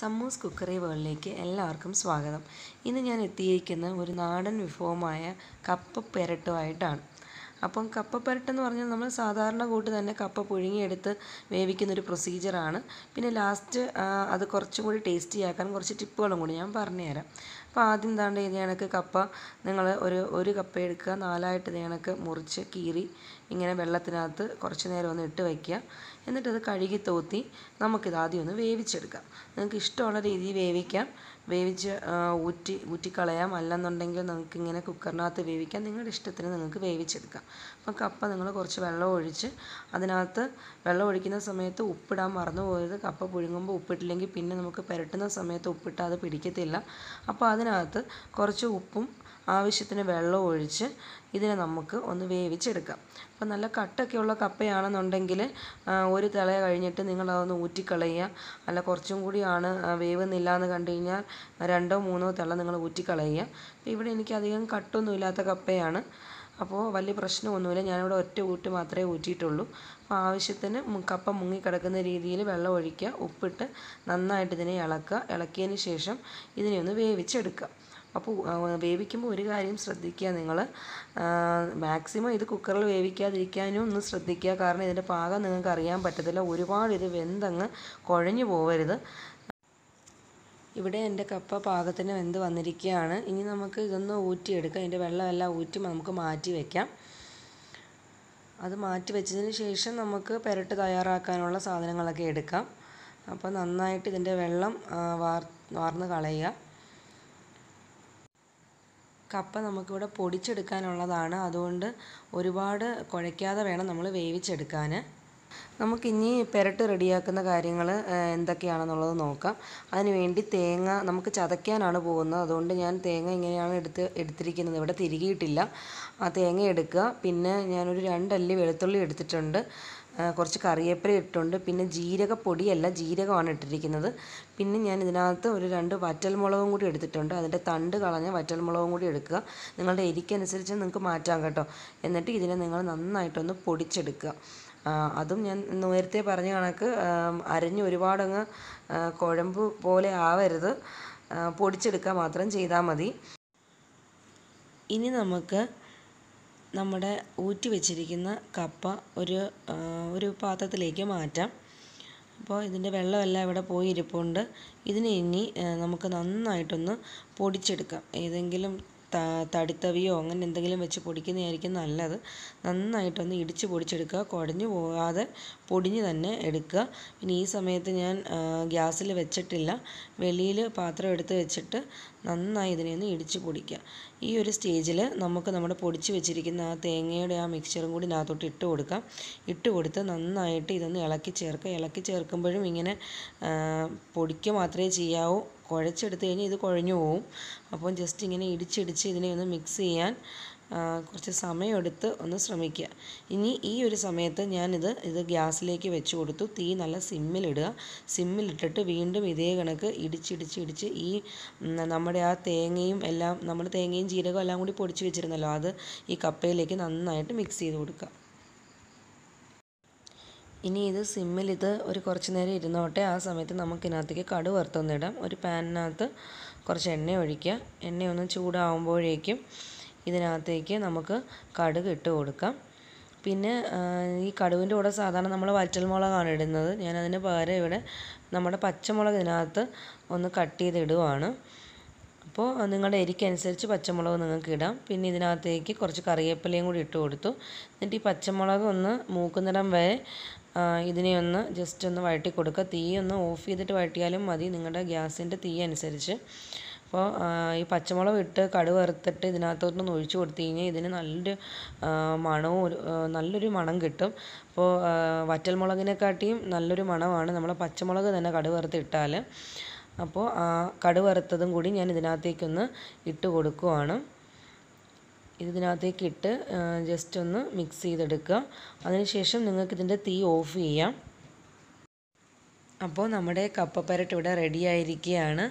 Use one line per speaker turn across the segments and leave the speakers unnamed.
സമ്മൂസ് cookery വേൾഡിലേക്ക് എല്ലാവർക്കും സ്വാഗതം ഇന്ന് ഞാൻ എത്തിയിരിക്കുന്ന ഒരു നാടൻ വിഭവമായ കപ്പ പെരട്ടുമായിട്ടാണ് ആയിട്ടാണ് അപ്പം കപ്പ പെരട്ടെന്ന് പറഞ്ഞാൽ നമ്മൾ സാധാരണ കൂട്ട് തന്നെ കപ്പ പുഴുങ്ങിയെടുത്ത് ഒരു പ്രൊസീജിയറാണ് പിന്നെ ലാസ്റ്റ് അത് കുറച്ചും കൂടി ടേസ്റ്റിയാക്കാൻ കുറച്ച് ടിപ്പുകളും കൂടി ഞാൻ പറഞ്ഞുതരാം അപ്പോൾ ആദ്യം താണ്ട് ഇത് കണക്ക് കപ്പ നിങ്ങൾ ഒരു ഒരു കപ്പ എടുക്കുക നാലായിട്ട് ഇത് മുറിച്ച് കീറി ഇങ്ങനെ വെള്ളത്തിനകത്ത് കുറച്ച് നേരം ഒന്ന് ഇട്ട് വയ്ക്കുക എന്നിട്ടത് കഴുകി തോത്തി നമുക്കിത് ആദ്യം ഒന്ന് വേവിച്ചെടുക്കാം നിങ്ങൾക്ക് ഇഷ്ടമുള്ള രീതിയിൽ വേവിക്കാം വേവിച്ച് ഊറ്റി ഊറ്റിക്കളയാം അല്ലെന്നുണ്ടെങ്കിൽ നിങ്ങൾക്ക് ഇങ്ങനെ കുക്കറിനകത്ത് വേവിക്കാം നിങ്ങളുടെ ഇഷ്ടത്തിന് നിങ്ങൾക്ക് വേവിച്ചെടുക്കാം അപ്പോൾ കപ്പ നിങ്ങൾ കുറച്ച് വെള്ളം ഒഴിച്ച് അതിനകത്ത് വെള്ളം ഒഴിക്കുന്ന സമയത്ത് ഉപ്പിടാൻ മറന്നു പോയത് കപ്പ പുഴുങ്ങുമ്പോൾ ഉപ്പിട്ടില്ലെങ്കിൽ പിന്നെ നമുക്ക് പുരട്ടുന്ന സമയത്ത് ഉപ്പിട്ടാൽ അത് പിടിക്കത്തില്ല അപ്പോൾ അത് അതിനകത്ത് കുറച്ച് ഉപ്പും ആവശ്യത്തിന് വെള്ളം ഒഴിച്ച് ഇതിനെ നമുക്ക് ഒന്ന് വേവിച്ചെടുക്കാം അപ്പോൾ നല്ല കട്ടൊക്കെയുള്ള കപ്പയാണെന്നുണ്ടെങ്കിൽ ഒരു തിള കഴിഞ്ഞിട്ട് നിങ്ങളതൊന്ന് ഊറ്റിക്കളയുക അല്ല കുറച്ചും കൂടിയാണ് വേവുന്നില്ല എന്ന് കണ്ടു കഴിഞ്ഞാൽ രണ്ടോ മൂന്നോ തിള നിങ്ങൾ ഊറ്റിക്കളയുക അപ്പോൾ ഇവിടെ എനിക്ക് അധികം കട്ടൊന്നുമില്ലാത്ത കപ്പയാണ് അപ്പോൾ വലിയ പ്രശ്നമൊന്നുമില്ല ഞാനിവിടെ ഒറ്റ ഊറ്റ് മാത്രമേ ഊറ്റിയിട്ടുള്ളൂ അപ്പോൾ ആവശ്യത്തിന് കപ്പ മുങ്ങിക്കിടക്കുന്ന രീതിയിൽ വെള്ളം ഒഴിക്കുക ഉപ്പിട്ട് നന്നായിട്ട് ഇതിനെ ഇളക്കുക ഇളക്കിയതിന് ശേഷം ഇതിനെ ഒന്ന് വേവിച്ചെടുക്കുക അപ്പോൾ വേവിക്കുമ്പോൾ ഒരു കാര്യം ശ്രദ്ധിക്കുക നിങ്ങൾ മാക്സിമം ഇത് കുക്കറിൽ വേവിക്കാതിരിക്കാനും ഒന്ന് ശ്രദ്ധിക്കുക കാരണം ഇതിൻ്റെ പാകം നിങ്ങൾക്ക് അറിയാൻ പറ്റത്തില്ല ഒരുപാട് ഇത് വെന്തങ്ങ് കുഴഞ്ഞു പോകരുത് ഇവിടെ എൻ്റെ കപ്പ പാകത്തിന് വെന്ത് വന്നിരിക്കുകയാണ് ഇനി നമുക്ക് ഇതൊന്ന് ഊറ്റിയെടുക്കാം ഇതിൻ്റെ വെള്ളമെല്ലാം ഊറ്റി നമുക്ക് മാറ്റി വയ്ക്കാം അത് മാറ്റി വെച്ചതിന് ശേഷം നമുക്ക് പെരട്ട് തയ്യാറാക്കാനുള്ള സാധനങ്ങളൊക്കെ എടുക്കാം അപ്പോൾ നന്നായിട്ട് ഇതിൻ്റെ വെള്ളം വാർ വാർന്ന് കളയുക കപ്പ നമുക്കിവിടെ പൊടിച്ചെടുക്കാനുള്ളതാണ് അതുകൊണ്ട് ഒരുപാട് കുഴയ്ക്കാതെ വേണം നമ്മൾ വേവിച്ചെടുക്കാൻ നമുക്കിനി പെരട്ട് റെഡിയാക്കുന്ന കാര്യങ്ങൾ എന്തൊക്കെയാണെന്നുള്ളത് നോക്കാം അതിനുവേണ്ടി തേങ്ങ നമുക്ക് ചതയ്ക്കാനാണ് പോകുന്നത് അതുകൊണ്ട് ഞാൻ തേങ്ങ ഇങ്ങനെയാണ് എടുത്ത് എടുത്തിരിക്കുന്നത് ഇവിടെ തിരികിയിട്ടില്ല ആ തേങ്ങ എടുക്കുക പിന്നെ ഞാനൊരു രണ്ടല്ലി വെളുത്തുള്ളി എടുത്തിട്ടുണ്ട് കുറച്ച് കറിവേപ്പില ഇട്ടിട്ടുണ്ട് പിന്നെ ജീരകപ്പൊടിയല്ല ജീരകമാണ് ഇട്ടിരിക്കുന്നത് പിന്നെ ഞാൻ ഇതിനകത്ത് ഒരു രണ്ട് വറ്റൽമുളകും കൂടി എടുത്തിട്ടുണ്ട് അതിൻ്റെ തണ്ട് കളഞ്ഞ വറ്റൽമുളകും കൂടി എടുക്കുക നിങ്ങളുടെ എരിക്കനുസരിച്ച് നിങ്ങൾക്ക് മാറ്റാം കേട്ടോ എന്നിട്ട് ഇതിനെ നിങ്ങൾ നന്നായിട്ടൊന്ന് പൊടിച്ചെടുക്കുക അതും ഞാൻ നേരത്തെ പറഞ്ഞ കണക്ക് അരഞ്ഞ് ഒരുപാടങ്ങ് കുഴമ്പ് പോലെ ആവരുത് പൊടിച്ചെടുക്കുക മാത്രം ചെയ്താൽ മതി ഇനി നമുക്ക് നമ്മുടെ ഊറ്റി വെച്ചിരിക്കുന്ന കപ്പ ഒരു ഒരു പാത്രത്തിലേക്ക് മാറ്റാം അപ്പോൾ ഇതിൻ്റെ വെള്ളമെല്ലാം ഇവിടെ പോയി ഇരിപ്പുണ്ട് ഇതിനെ ഇനി നമുക്ക് നന്നായിട്ടൊന്ന് പൊടിച്ചെടുക്കാം ഏതെങ്കിലും തടിത്തവിയോ അങ്ങനെ എന്തെങ്കിലും വെച്ച് പൊടിക്കുന്നതായിരിക്കും നല്ലത് നന്നായിട്ടൊന്ന് ഇടിച്ച് പൊടിച്ചെടുക്കുക കുഴഞ്ഞു പോകാതെ പൊടിഞ്ഞ് തന്നെ എടുക്കുക പിന്നെ ഈ സമയത്ത് ഞാൻ ഗ്യാസിൽ വെച്ചിട്ടില്ല വെളിയിൽ പാത്രം എടുത്ത് വെച്ചിട്ട് നന്നായി ഇതിനെ ഒന്ന് ഇടിച്ച് പൊടിക്കുക ഈ ഒരു സ്റ്റേജിൽ നമുക്ക് നമ്മുടെ പൊടിച്ച് വെച്ചിരിക്കുന്ന ആ തേങ്ങയുടെ ആ മിക്സ്ചറും കൂടി ഇതിനകത്തോട്ട് ഇട്ട് കൊടുക്കാം ഇട്ട് കൊടുത്ത് നന്നായിട്ട് ഇതൊന്ന് ഇളക്കി ചേർക്കുക ഇളക്കി ചേർക്കുമ്പോഴും ഇങ്ങനെ പൊടിക്കുക മാത്രമേ ചെയ്യാവൂ കുഴച്ചെടുത്ത് കഴിഞ്ഞാൽ ഇത് കുഴഞ്ഞു പോവും അപ്പോൾ ജസ്റ്റ് ഇങ്ങനെ ഇടിച്ചിടിച്ച് ഇതിനെ ഒന്ന് മിക്സ് ചെയ്യാൻ കുറച്ച് സമയമെടുത്ത് ഒന്ന് ശ്രമിക്കുക ഇനി ഈ ഒരു സമയത്ത് ഞാനിത് ഇത് ഗ്യാസിലേക്ക് വെച്ച് കൊടുത്തു തീ നല്ല സിമ്മിലിടുക സിമ്മിലിട്ടിട്ട് വീണ്ടും ഇതേ കണക്ക് ഇടിച്ചിടിച്ച് ഇടിച്ച് ഈ നമ്മുടെ ആ തേങ്ങയും എല്ലാം നമ്മൾ തേങ്ങയും ജീരകവും എല്ലാം കൂടി പൊടിച്ച് വെച്ചിരുന്നല്ലോ അത് ഈ കപ്പയിലേക്ക് നന്നായിട്ട് മിക്സ് ചെയ്ത് കൊടുക്കുക ഇനി ഇത് സിമ്മിൽ ഇത് ഒരു കുറച്ച് നേരം ഇരുന്നോട്ടെ ആ സമയത്ത് നമുക്കിതിനകത്തേക്ക് കടു വറുത്തൊന്നിടാം ഒരു പാനിനകത്ത് കുറച്ച് എണ്ണ ഒഴിക്കുക എണ്ണ ഒന്ന് ചൂടാവുമ്പോഴേക്കും ഇതിനകത്തേക്ക് നമുക്ക് കടുക് ഇട്ട് കൊടുക്കാം പിന്നെ ഈ കടുവിൻ്റെ കൂടെ സാധാരണ നമ്മൾ വറ്റൽ മുളകാണ് ഇടുന്നത് ഞാനതിന് പകരം ഇവിടെ നമ്മുടെ പച്ചമുളക് ഇതിനകത്ത് ഒന്ന് കട്ട് ചെയ്തിടുവാണ് അപ്പോൾ നിങ്ങളുടെ എരിക്കനുസരിച്ച് പച്ചമുളക് നിങ്ങൾക്ക് ഇടാം പിന്നെ ഇതിനകത്തേക്ക് കുറച്ച് കറിവേപ്പിലയും കൂടി ഇട്ട് കൊടുത്തു എന്നിട്ട് ഈ പച്ചമുളക് ഒന്ന് മൂക്കുന്നിടം വരെ ഇതിനെ ഒന്ന് ജസ്റ്റ് ഒന്ന് വഴട്ടി കൊടുക്കുക തീ ഒന്ന് ഓഫ് ചെയ്തിട്ട് വഴട്ടിയാലും മതി നിങ്ങളുടെ ഗ്യാസിൻ്റെ തീ അനുസരിച്ച് അപ്പോൾ ഈ പച്ചമുളക് ഇട്ട് കടുക് വറുത്തിട്ട് ഇതിനകത്തോട്ടൊന്ന് ഒഴിച്ചു കൊടുത്തു കഴിഞ്ഞാൽ ഇതിന് നല്ലൊരു മണവും നല്ലൊരു മണം കിട്ടും അപ്പോൾ വറ്റൽമുളകിനെക്കാട്ടിയും നല്ലൊരു മണമാണ് നമ്മൾ പച്ചമുളക് തന്നെ കടുക് വറുത്തിട്ടാൽ അപ്പോൾ ആ കടുക് വറുത്തതും കൂടി ഞാൻ ഇതിനകത്തേക്കൊന്ന് ഇട്ട് കൊടുക്കുവാണ് ഇതിനകത്തേക്ക് ഇട്ട് ജസ്റ്റ് ഒന്ന് മിക്സ് ചെയ്തെടുക്കുക അതിനുശേഷം നിങ്ങൾക്ക് ഇതിൻ്റെ തീ ഓഫ് ചെയ്യാം അപ്പോൾ നമ്മുടെ കപ്പ പരട്ട് ഇവിടെ റെഡി ആയിരിക്കുകയാണ്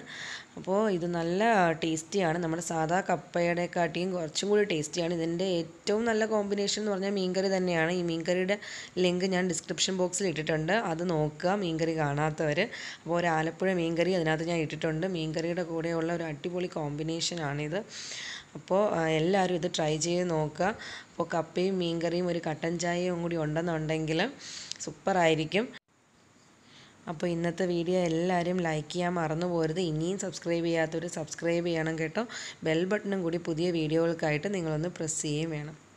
അപ്പോൾ ഇത് നല്ല ടേസ്റ്റിയാണ് നമ്മുടെ സാധാ കപ്പയുടെക്കാട്ടിയും കുറച്ചും കൂടി ടേസ്റ്റിയാണ് ഇതിൻ്റെ ഏറ്റവും നല്ല കോമ്പിനേഷൻ എന്ന് പറഞ്ഞാൽ മീൻകറി തന്നെയാണ് ഈ മീൻകറിയുടെ ലിങ്ക് ഞാൻ ഡിസ്ക്രിപ്ഷൻ ബോക്സിൽ ഇട്ടിട്ടുണ്ട് അത് നോക്കുക മീൻകറി കാണാത്തവർ അപ്പോൾ ഒരു ആലപ്പുഴ മീൻകറി അതിനകത്ത് ഞാൻ ഇട്ടിട്ടുണ്ട് മീൻകറിയുടെ കൂടെയുള്ള ഒരു അടിപൊളി കോമ്പിനേഷനാണിത് അപ്പോൾ എല്ലാവരും ഇത് ട്രൈ ചെയ്ത് നോക്കുക അപ്പോൾ കപ്പയും മീൻകറിയും ഒരു കട്ടൻ ചായയും കൂടി ഉണ്ടെന്നുണ്ടെങ്കിൽ സൂപ്പറായിരിക്കും അപ്പോൾ ഇന്നത്തെ വീഡിയോ എല്ലാവരും ലൈക്ക് ചെയ്യാൻ മറന്നു പോരുത് ഇനിയും സബ്സ്ക്രൈബ് ചെയ്യാത്തവർ സബ്സ്ക്രൈബ് ചെയ്യണം കേട്ടോ ബെൽ ബട്ടണും കൂടി പുതിയ വീഡിയോകൾക്കായിട്ട് നിങ്ങളൊന്ന് പ്രസ് ചെയ്യുകയും വേണം